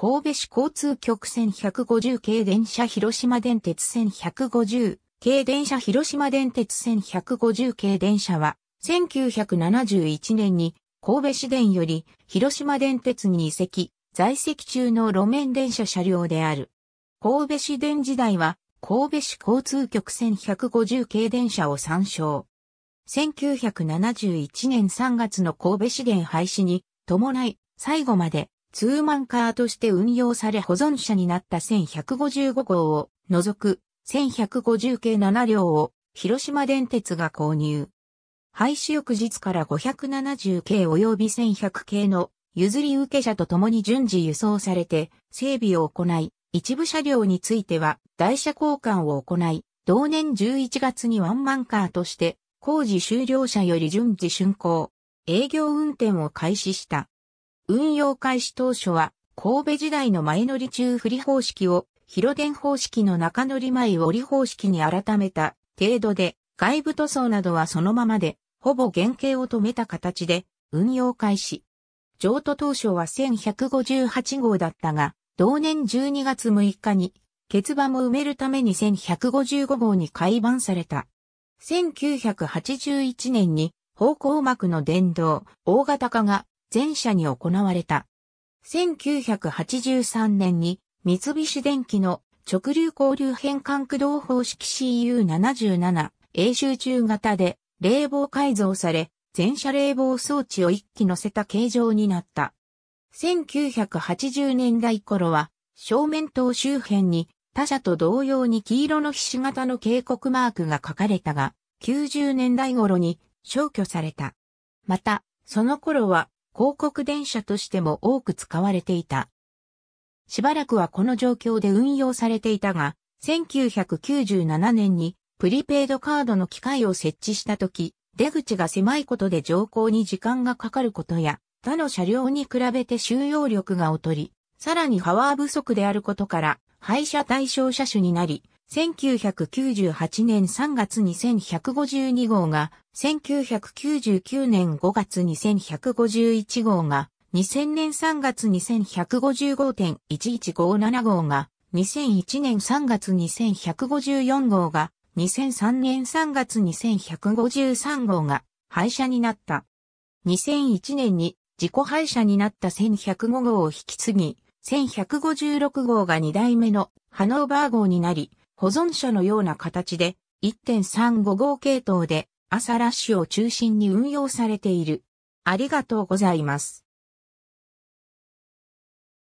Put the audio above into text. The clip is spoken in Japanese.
神戸市交通局線150系電車広島電鉄線150系電車広島電鉄線150系電車は1971年に神戸市電より広島電鉄に移籍、在籍中の路面電車車両である。神戸市電時代は神戸市交通局線150系電車を参照。1971年3月の神戸市電廃止に伴い、最後までツーマンカーとして運用され保存車になった1155号を除く1150系7両を広島電鉄が購入。廃止翌日から570系及び1100系の譲り受け車と共に順次輸送されて整備を行い、一部車両については台車交換を行い、同年11月にワンマンカーとして工事終了車より順次竣工、営業運転を開始した。運用開始当初は、神戸時代の前乗り中振り方式を、広電方式の中乗り前折り方式に改めた程度で、外部塗装などはそのままで、ほぼ原型を止めた形で、運用開始。譲渡当初は1158号だったが、同年12月6日に、欠番も埋めるために1155号に改版された。1981年に、方向膜の電動、大型化が全社に行われた。1983年に三菱電機の直流交流変換駆動方式 CU77 永州中型で冷房改造され、全車冷房装置を一機乗せた形状になった。1980年代頃は正面塔周辺に他社と同様に黄色の菱型形の警告マークが書かれたが、90年代頃に消去された。また、その頃は広告電車としても多く使われていた。しばらくはこの状況で運用されていたが、1997年にプリペイドカードの機械を設置した時、出口が狭いことで乗降に時間がかかることや、他の車両に比べて収容力が劣り、さらにパワー不足であることから、廃車対象車種になり、1998年3月2152号が、1999年5月2151号が、2000年3月2 1 5 5 1 1 5 7号が、2001年3月2154号が、2003年3月2153号が廃車になった。2001年に自己廃車になった1105号を引き継ぎ、1156号が2代目のハノーバー号になり、保存者のような形で1.355系統で朝ラッシュを中心に運用されている。ありがとうございます。